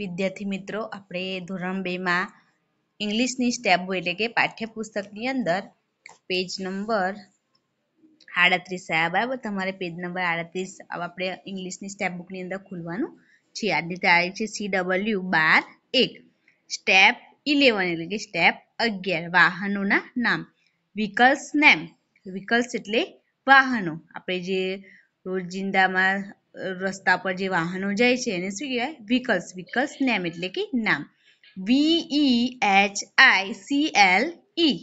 વિદ્યાર્થી મિત્રો આપણે ધોરણ બેમાં ઇંગ્લિશની સ્ટેબો એટલે કે પાઠ્યપુસ્તકની અંદર પેજ નંબર આડત્રીસ આવ્યા બરાબર તમારે પેજ નંબર આડત્રીસ આપણે ઇંગ્લિશની સ્ટેપ બુકની અંદર ખોલવાનું છે આ રીતે આવે છે સી ડબલ્યુ બાર એક સ્ટેપ ઇલેવન એટલે કે સ્ટેપ અગિયાર વાહનોના નામ વ્હીકલ્સ નેમ વ્હીકલ્સ એટલે વાહનો આપણે જે રોજિંદામાં રસ્તા પર જે વાહનો જાય છે એને શું કહેવાય વ્હીકલ્સ વ્હીકલ્સ નેમ એટલે કે નામ V V E H I C L E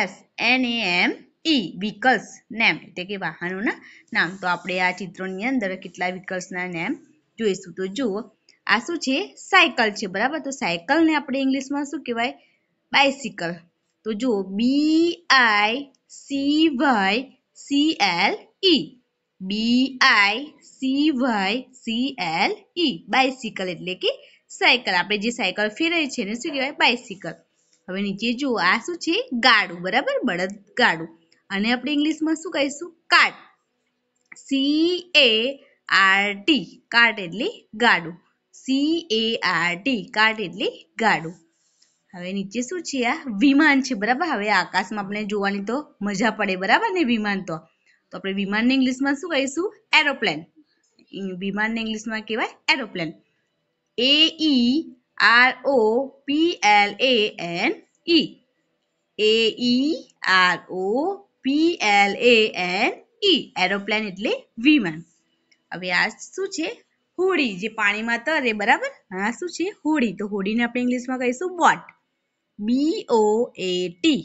S N A M E vehicles name એટલે કે વાહનોના નામ તો આપણે આ ચિત્રોની અંદર કેટલા વિકલ્સના નેમ જોઈશું તો જુઓ આ શું છે સાયકલ છે બરાબર તો સાયકલને આપણે ઇંગ્લિશમાં શું કહેવાય બાયસિકલ તો જુઓ B I C Y C L E B I C Y C L E bicycle એટલે કે સાયકલ આપણે જે સાયકલ ફેરવી છે એને શું કહેવાય બાયસિકલ હવે નીચે જુઓ આ શું છે ગાડું બરાબર બળદ ગાડું અને આપણે ઇંગ્લિશમાં શું કહીશું cart C A R T cart એટલે ગાડું C A R T cart એટલે ગાડું હવે નીચે શું છે આ વિમાન છે બરાબર હવે આકાશમાં આપણે જોવાની તો મજા પડે બરાબર ને વિમાન તો તો આપણે વિમાનને ઇંગ્લિશમાં શું કહીશું એરોપ્લેન વિમાનને ઇંગ્લિશમાં કહેવાય aeroplane A E R O P L A N E A E R O P L A N E aeroplane એટલે વિમાન હવે આ શું છે હોડી જે પાણીમાં તરે બરાબર આ શું છે હોડી તો હોડીને આપણે ઇંગ્લિશમાં કહીશું boat B O A T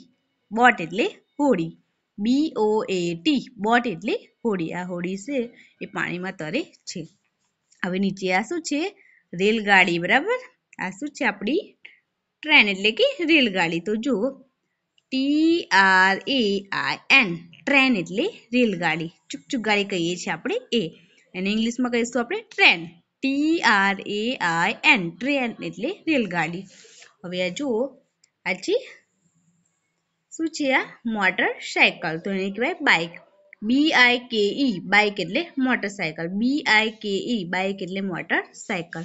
boat એટલે હોડી બી ઓ એ ટી બોટ એટલે હોડી આ હોડી છે એ પાણીમાં તરે છે હવે નીચે આ શું છે રેલગાડી બરાબર આ શું છે આપણી ટ્રેન એટલે કે રેલગાડી તો જુઓ T R A I N train એટલે રેલગાડી ચૂકચૂક ગાડી કહીએ છીએ આપણે એ એને ઇંગ્લિશમાં કહીશું આપણે train T R A I N train એટલે રેલગાડી હવે આ જુઓ આ છે શું છે આ મોટરસાયકલ તો એને કહેવાય bike B I K E bike એટલે motorcycle B I K E e, bike એટલે મોટરસાયકલ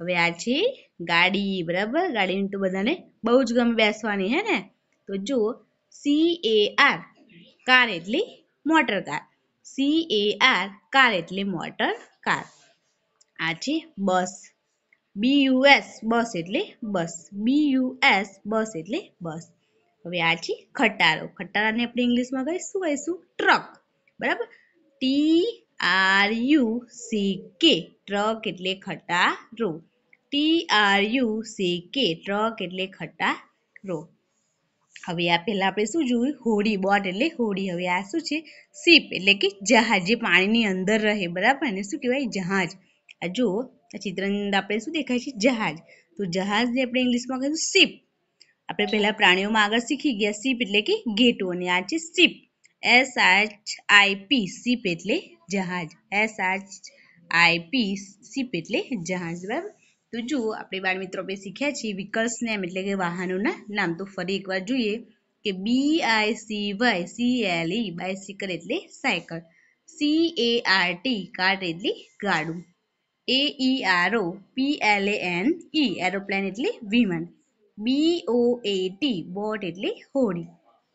હવે આ છે ગાડી બરાબર ગાડીની તો બધાને બહુ જ ગમે બેસવાની હે ને તો જો સી એ આર કાર એટલે motor car C A R car એટલે મોટર કાર આ છે બસ બી યુ એસ બસ એટલે બસ બી યુ એસ બસ એટલે બસ હવે આ છે ખટારો ખટારાને આપણે ઇંગ્લિશમાં કહીએ શું કહીશું ટ્રક બરાબર T R U C K truck એટલે ખટારો T R U C K truck એટલે ખટારો હવે આ પહેલાં આપણે શું જોયું હોડી બોટ એટલે હોડી હવે આ શું છે શીપ એટલે કે જહાજ જે પાણીની અંદર રહે બરાબર એને શું કહેવાય જહાજ આ જુઓ આ ચિત્રની અંદર આપણે શું દેખાય છે જહાજ તો જહાજને આપણે ઇંગ્લિશમાં કહીશું શીપ આપણે પહેલા પ્રાણીઓમાં આગળ શીખી ગયા સીપ એટલે કે ગેટું અને આ છે સીપ એસ આચ આઈપી સીપ એટલે જહાજ એસ આચ આઈપી સીપ એટલે જહાજ બરાબર તો જુઓ આપણે બાળ મિત્રો આપણે શીખ્યા છીએ વ્હીકલ્સ નેમ એટલે કે વાહનોના નામ તો ફરી એકવાર જોઈએ કે B I C Y C L E bicycle એટલે cycle C A R T cart એટલે ગાડું A E R O P L A N E aeroplane એટલે વિમાન B O A T boat એટલે હોડી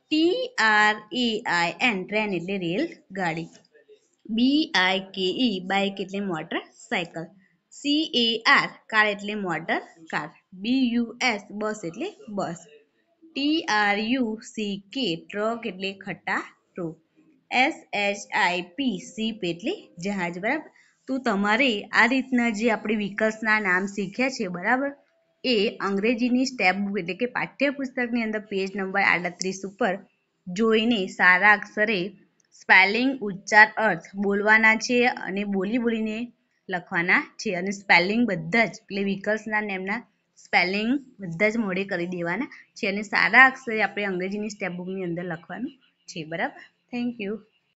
T R A I N train એટલે રેલ ગાડી B I K E bike એટલે motorcycle C A R car એટલે motor car B U S bus એટલે બસ T R U C K truck એટલે ખટ્ટા ખટારો એસ એચ આઈ પી સીપ એટલે જહાજ બરાબર તો તમારે આ રીતના જે આપણે વ્હીકલ્સના નામ શીખ્યા છે બરાબર એ અંગ્રેજીની સ્ટેપ બુક એટલે કે પાઠ્યપુસ્તકની અંદર પેજ નંબર આડત્રીસ ઉપર જોઈને સારા અક્ષરે સ્પેલિંગ ઉચ્ચાર અર્થ બોલવાના છે અને બોલી બોલીને લખવાના છે અને સ્પેલિંગ બધા જ એટલે વિકલ્સના નેમના સ્પેલિંગ બધા જ મોડે કરી દેવાના છે અને સારા અક્ષરે આપણે અંગ્રેજીની સ્ટેપ બુકની અંદર લખવાનું છે બરાબર થેન્ક યુ